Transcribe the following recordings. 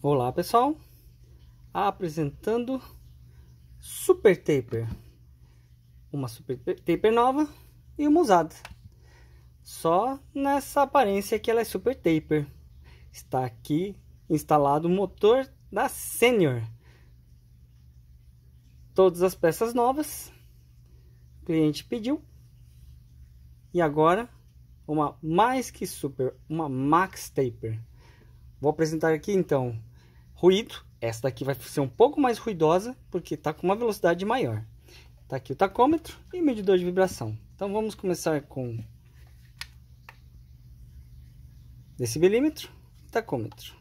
Olá pessoal, apresentando Super Taper, uma Super Taper nova e uma usada, só nessa aparência que ela é Super Taper, está aqui instalado o motor da Senior, todas as peças novas, o cliente pediu, e agora uma mais que Super, uma Max Taper. Vou apresentar aqui então ruído. Essa daqui vai ser um pouco mais ruidosa, porque está com uma velocidade maior. Está aqui o tacômetro e o medidor de vibração. Então vamos começar com decibelímetro e tacômetro.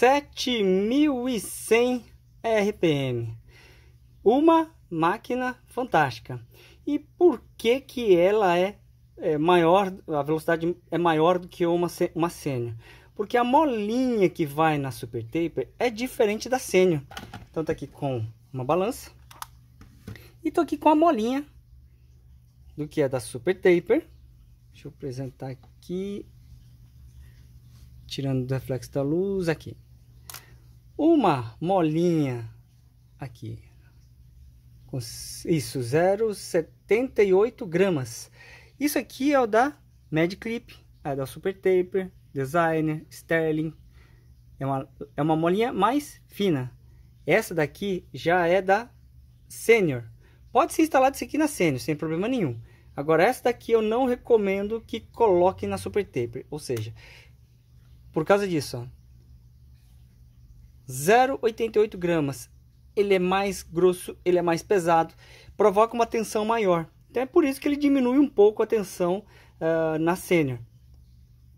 7.100 RPM. Uma máquina fantástica. E por que que ela é, é maior, a velocidade é maior do que uma, uma Sênior? Porque a molinha que vai na Super Taper é diferente da Sênior. Então tá aqui com uma balança. E tô aqui com a molinha do que é da Super Taper. Deixa eu apresentar aqui tirando o reflexo da luz aqui uma molinha aqui. Isso, 0,78 gramas. Isso aqui é o da Mad Clip, é da Super Taper, Designer, Sterling. É uma, é uma molinha mais fina. Essa daqui já é da Senior. Pode ser instalado isso aqui na Senior, sem problema nenhum. Agora, essa daqui eu não recomendo que coloque na Super Taper. Ou seja, por causa disso, ó 0,88 gramas. Ele é mais grosso, ele é mais pesado, provoca uma tensão maior. Então é por isso que ele diminui um pouco a tensão uh, na sênior.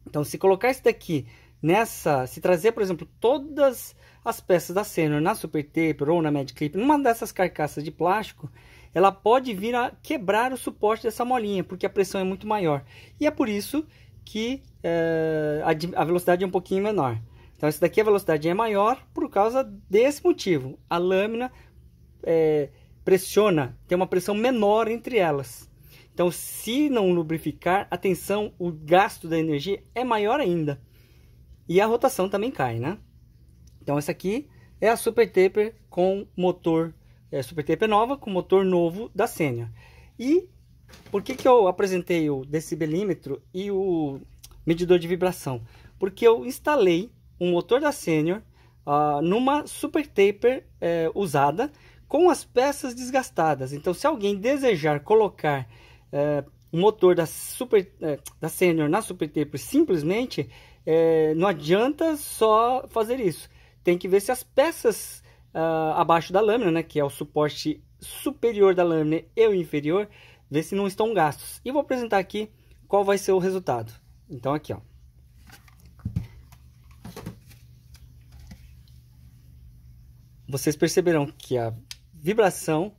Então se colocar isso daqui nessa, se trazer, por exemplo, todas as peças da Senior na Super Taper ou na Magic Clip, numa dessas carcaças de plástico, ela pode vir a quebrar o suporte dessa molinha, porque a pressão é muito maior. E é por isso que eh, a, a velocidade é um pouquinho menor. Então, esse daqui a velocidade é maior por causa desse motivo. A lâmina é, pressiona, tem uma pressão menor entre elas. Então, se não lubrificar, a tensão, o gasto da energia é maior ainda. E a rotação também cai, né? Então, essa aqui é a Super Taper com motor, é, Super Taper nova com motor novo da Sênia E por que, que eu apresentei o decibelímetro e o medidor de vibração? Porque eu instalei um motor da Senior uh, numa Super Taper eh, usada com as peças desgastadas. Então, se alguém desejar colocar eh, o motor da, super, eh, da Senior na Super Taper simplesmente, eh, não adianta só fazer isso. Tem que ver se as peças uh, abaixo da lâmina, né, que é o suporte superior da lâmina e o inferior, ver se não estão gastos. E vou apresentar aqui qual vai ser o resultado. Então aqui, ó. vocês perceberão que a vibração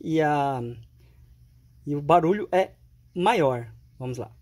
e, a, e o barulho é maior. Vamos lá.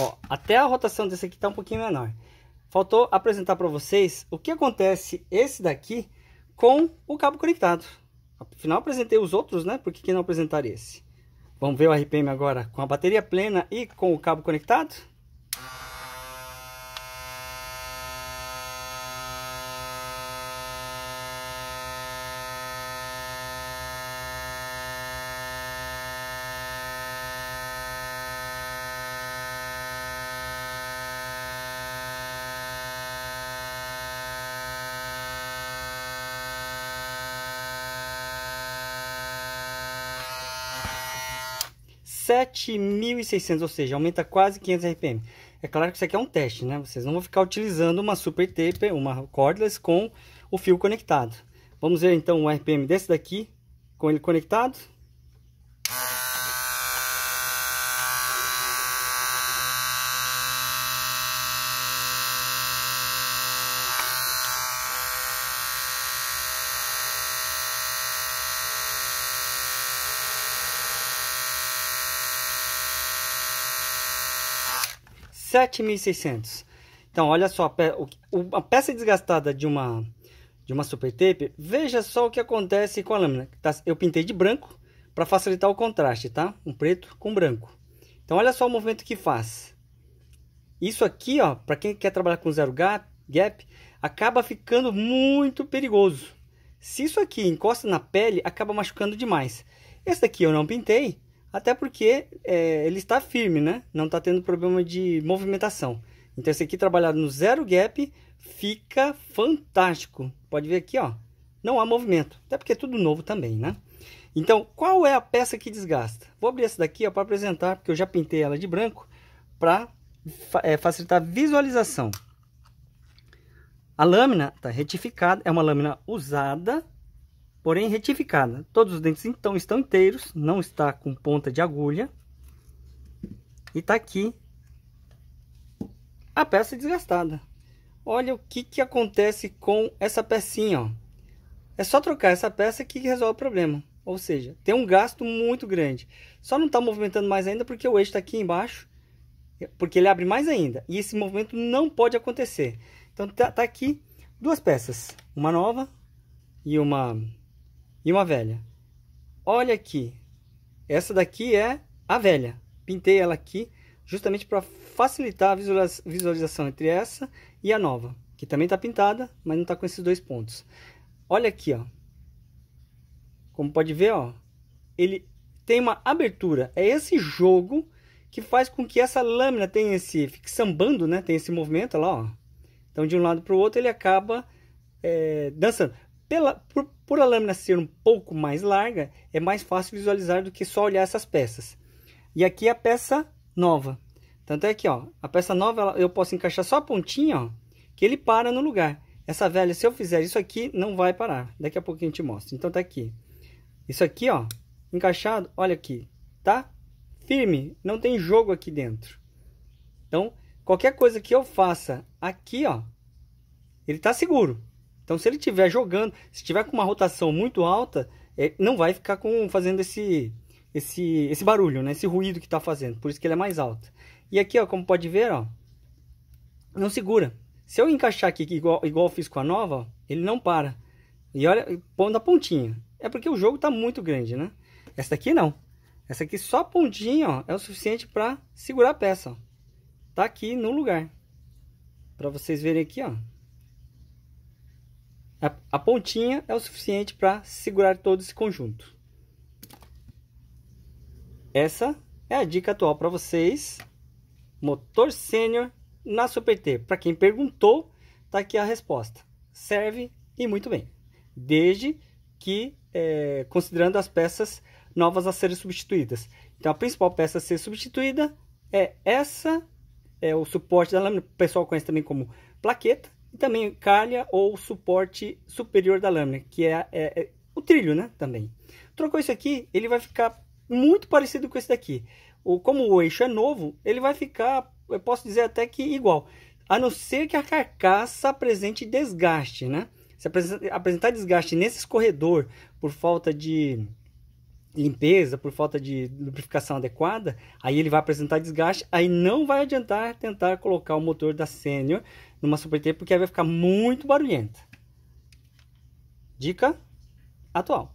Ó, até a rotação desse aqui tá um pouquinho menor. Faltou apresentar para vocês o que acontece esse daqui com o cabo conectado. Afinal, apresentei os outros, né? Por que, que não apresentar esse? Vamos ver o RPM agora com a bateria plena e com o cabo conectado? 7.600, ou seja, aumenta quase 500 RPM. É claro que isso aqui é um teste, né? Vocês não vão ficar utilizando uma super taper, uma cordless com o fio conectado. Vamos ver então o RPM desse daqui com ele conectado. 7.600. Então, olha só, a peça desgastada de uma, de uma super tape, veja só o que acontece com a lâmina. Tá, eu pintei de branco para facilitar o contraste, tá? Um preto com branco. Então, olha só o movimento que faz. Isso aqui, ó, para quem quer trabalhar com zero gap, gap, acaba ficando muito perigoso. Se isso aqui encosta na pele, acaba machucando demais. Esse daqui eu não pintei, até porque é, ele está firme, né? Não está tendo problema de movimentação. Então esse aqui trabalhado no zero gap fica fantástico. Pode ver aqui, ó. Não há movimento. Até porque é tudo novo também, né? Então, qual é a peça que desgasta? Vou abrir essa daqui para apresentar, porque eu já pintei ela de branco para é, facilitar a visualização. A lâmina está retificada, é uma lâmina usada, porém retificada. Todos os dentes então estão inteiros, não está com ponta de agulha. E está aqui a peça desgastada. Olha o que, que acontece com essa pecinha. Ó. É só trocar essa peça que resolve o problema. Ou seja, tem um gasto muito grande. Só não está movimentando mais ainda porque o eixo está aqui embaixo. Porque ele abre mais ainda. E esse movimento não pode acontecer. Então está tá aqui duas peças. Uma nova e uma e uma velha. Olha aqui, essa daqui é a velha. Pintei ela aqui justamente para facilitar a visualização entre essa e a nova, que também está pintada, mas não está com esses dois pontos. Olha aqui, ó. Como pode ver, ó, ele tem uma abertura. É esse jogo que faz com que essa lâmina tenha esse, fique sambando, né? Tem esse movimento lá, ó. Então, de um lado para o outro, ele acaba é, dançando. Pela, por, por a lâmina ser um pouco mais larga, é mais fácil visualizar do que só olhar essas peças. E aqui é a peça nova. Tanto é que, ó, a peça nova eu posso encaixar só a pontinha, ó, que ele para no lugar. Essa velha, se eu fizer isso aqui, não vai parar. Daqui a pouco a gente mostra. Então tá aqui. Isso aqui, ó, encaixado, olha aqui, tá? Firme, não tem jogo aqui dentro. Então, qualquer coisa que eu faça aqui, ó, ele tá seguro. Então, se ele estiver jogando, se estiver com uma rotação muito alta, é, não vai ficar com, fazendo esse, esse, esse barulho, né? Esse ruído que está fazendo. Por isso que ele é mais alto. E aqui, ó, como pode ver, ó, não segura. Se eu encaixar aqui igual, igual eu fiz com a nova, ó, ele não para. E olha, pondo a pontinha. É porque o jogo está muito grande, né? Essa daqui não. Essa aqui só a pontinha, ó, é o suficiente para segurar a peça, Está aqui no lugar. Para vocês verem aqui, ó. A, pontinha é o suficiente para segurar todo esse conjunto. Essa é a dica atual para vocês. Motor sênior na Super T. Para quem perguntou, está aqui a resposta. Serve e muito bem. Desde que, é, considerando as peças novas a serem substituídas. Então, a principal peça a ser substituída é essa, é o suporte da lâmina, o pessoal conhece também como plaqueta, e também calha ou suporte superior da lâmina, que é, é, é o trilho, né? Também. Trocou isso aqui, ele vai ficar muito parecido com esse daqui. O, como o eixo é novo, ele vai ficar, eu posso dizer até que igual. A não ser que a carcaça apresente desgaste, né? Se apresentar desgaste nesse escorredor por falta de limpeza, por falta de lubrificação adequada, aí ele vai apresentar desgaste, aí não vai adiantar tentar colocar o motor da Sênior numa Super T, porque aí vai ficar muito barulhenta. Dica atual.